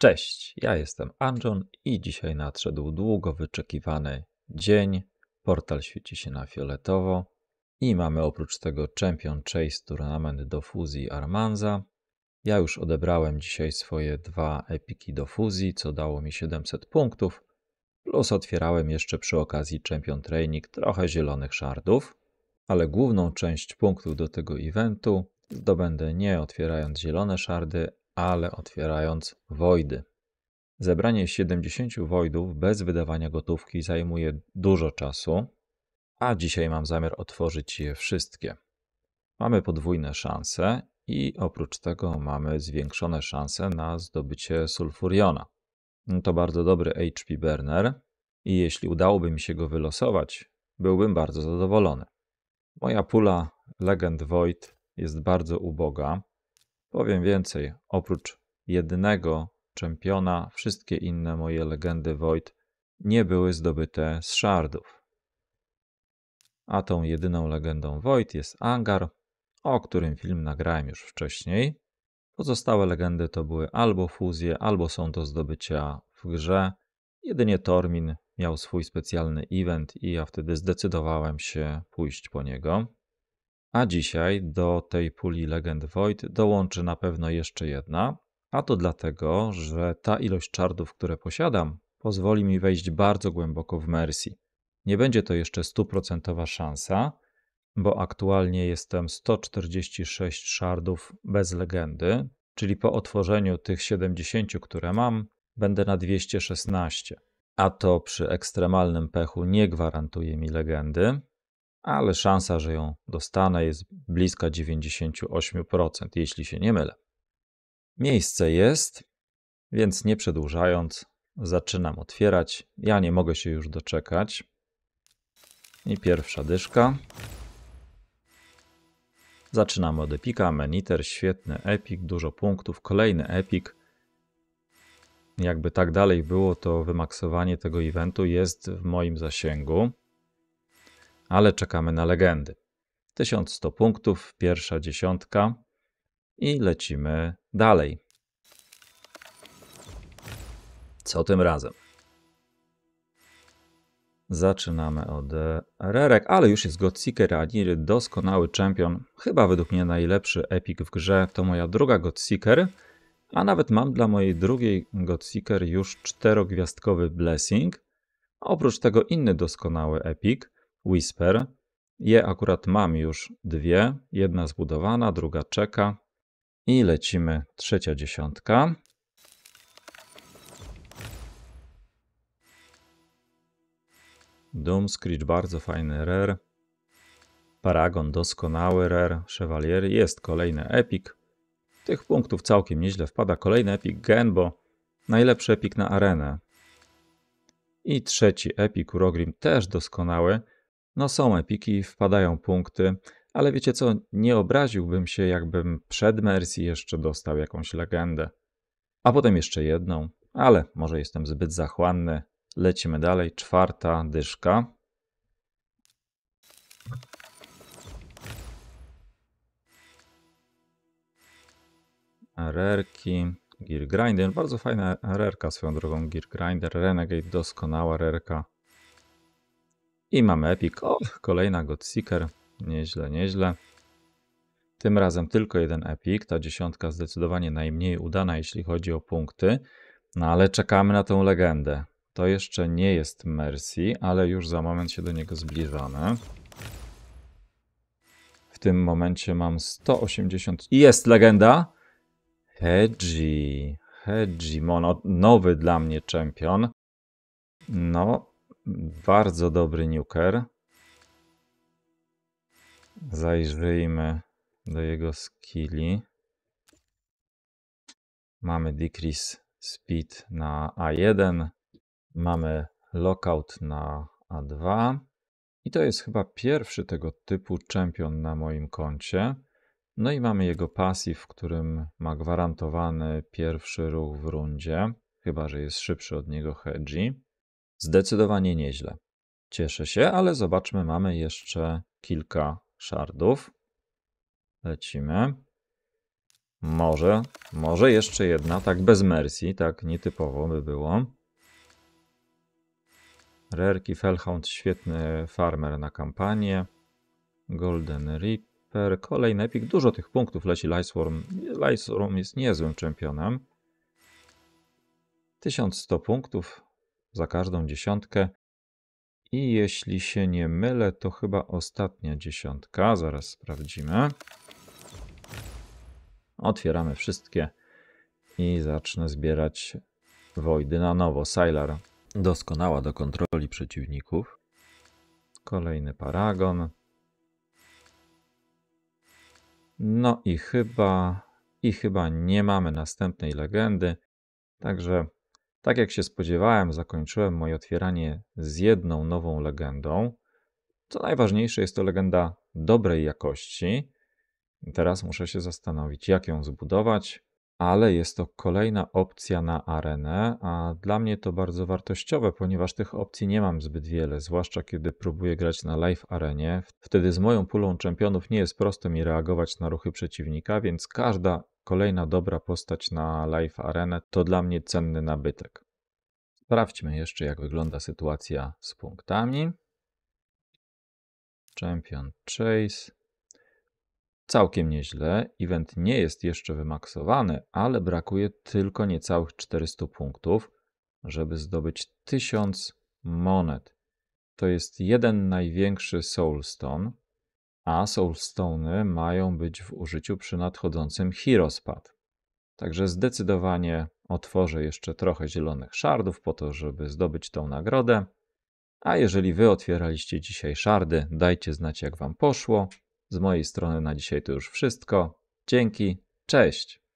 Cześć, ja jestem Anjon i dzisiaj nadszedł długo wyczekiwany dzień. Portal świeci się na fioletowo i mamy oprócz tego Champion Chase Tournament do fuzji Armanza. Ja już odebrałem dzisiaj swoje dwa epiki do fuzji, co dało mi 700 punktów, plus otwierałem jeszcze przy okazji Champion Training trochę zielonych szardów, ale główną część punktów do tego eventu zdobędę nie otwierając zielone szardy, ale otwierając wojdy. Zebranie 70 wojdów bez wydawania gotówki zajmuje dużo czasu, a dzisiaj mam zamiar otworzyć je wszystkie. Mamy podwójne szanse i oprócz tego mamy zwiększone szanse na zdobycie sulfuriona. To bardzo dobry HP burner i jeśli udałoby mi się go wylosować, byłbym bardzo zadowolony. Moja pula Legend Void jest bardzo uboga, Powiem więcej, oprócz jednego czempiona, wszystkie inne moje legendy Void nie były zdobyte z szardów. A tą jedyną legendą Void jest Angar, o którym film nagrałem już wcześniej. Pozostałe legendy to były albo fuzje, albo są do zdobycia w grze. Jedynie Tormin miał swój specjalny event i ja wtedy zdecydowałem się pójść po niego. A dzisiaj do tej puli legend Void dołączy na pewno jeszcze jedna, a to dlatego, że ta ilość czardów, które posiadam, pozwoli mi wejść bardzo głęboko w Mercy. Nie będzie to jeszcze stuprocentowa szansa, bo aktualnie jestem 146 szardów bez legendy, czyli po otworzeniu tych 70, które mam, będę na 216. A to przy ekstremalnym pechu nie gwarantuje mi legendy, ale szansa, że ją dostanę jest bliska 98%, jeśli się nie mylę. Miejsce jest, więc nie przedłużając, zaczynam otwierać. Ja nie mogę się już doczekać. I pierwsza dyszka. Zaczynam od epika. Meniter, świetny epik, dużo punktów. Kolejny epik. Jakby tak dalej było, to wymaksowanie tego eventu jest w moim zasięgu ale czekamy na legendy. 1100 punktów, pierwsza dziesiątka i lecimy dalej. Co tym razem? Zaczynamy od Rerek, ale już jest Godseeker Anir, doskonały czempion, chyba według mnie najlepszy epik w grze, to moja druga Godseeker, a nawet mam dla mojej drugiej Godseeker już czterogwiazdkowy Blessing, oprócz tego inny doskonały epik, Whisper. Je akurat mam już dwie. Jedna zbudowana, druga czeka. I lecimy trzecia dziesiątka. Doom Screech bardzo fajny rare. Paragon doskonały rare. Chevalier jest kolejny epic. Tych punktów całkiem nieźle wpada. Kolejny epic Genbo. Najlepszy epic na arenę. I trzeci epic Urogrim też doskonały. No są epiki, wpadają punkty, ale wiecie co, nie obraziłbym się, jakbym przed Mercy jeszcze dostał jakąś legendę. A potem jeszcze jedną, ale może jestem zbyt zachłanny. Lecimy dalej, czwarta dyszka. Rerki, Gear Grinder, bardzo fajna rerka swoją drogą, Gear Grinder, Renegade, doskonała rerka. I mamy Epic. O, kolejna God Seeker. Nieźle, nieźle. Tym razem tylko jeden Epic. Ta dziesiątka zdecydowanie najmniej udana, jeśli chodzi o punkty. No ale czekamy na tą legendę. To jeszcze nie jest Mercy, ale już za moment się do niego zbliżamy. W tym momencie mam 180... I jest legenda! Hedgi. Hedgi, nowy dla mnie czempion. No, bardzo dobry nuker. Zajrzyjmy do jego skilli. Mamy decrease speed na A1. Mamy lockout na A2. I to jest chyba pierwszy tego typu czempion na moim koncie. No i mamy jego pasyw, w którym ma gwarantowany pierwszy ruch w rundzie, chyba że jest szybszy od niego Hedgi. Zdecydowanie nieźle. Cieszę się, ale zobaczmy, mamy jeszcze kilka szardów. Lecimy. Może, może jeszcze jedna, tak bez mercy, tak nietypowo by było. Rerki Fellhound, świetny farmer na kampanię. Golden Reaper, kolejny epik, dużo tych punktów leci Lightsworm. Lightsworm jest niezłym czempionem. 1100 punktów, za każdą dziesiątkę. I jeśli się nie mylę, to chyba ostatnia dziesiątka. Zaraz sprawdzimy. Otwieramy wszystkie i zacznę zbierać Wojdy na nowo. Sylar doskonała do kontroli przeciwników. Kolejny paragon. No i chyba i chyba nie mamy następnej legendy. Także tak jak się spodziewałem, zakończyłem moje otwieranie z jedną nową legendą. Co najważniejsze, jest to legenda dobrej jakości. Teraz muszę się zastanowić, jak ją zbudować, ale jest to kolejna opcja na arenę, a dla mnie to bardzo wartościowe, ponieważ tych opcji nie mam zbyt wiele, zwłaszcza kiedy próbuję grać na live arenie. Wtedy z moją pulą czempionów nie jest prosto mi reagować na ruchy przeciwnika, więc każda Kolejna dobra postać na live arenę to dla mnie cenny nabytek. Sprawdźmy jeszcze jak wygląda sytuacja z punktami. Champion Chase. Całkiem nieźle. Event nie jest jeszcze wymaksowany, ale brakuje tylko niecałych 400 punktów, żeby zdobyć 1000 monet. To jest jeden największy Soulstone a Soulstone'y mają być w użyciu przy nadchodzącym Herospad. Także zdecydowanie otworzę jeszcze trochę zielonych szardów po to, żeby zdobyć tą nagrodę. A jeżeli wy otwieraliście dzisiaj szardy, dajcie znać jak wam poszło. Z mojej strony na dzisiaj to już wszystko. Dzięki, cześć!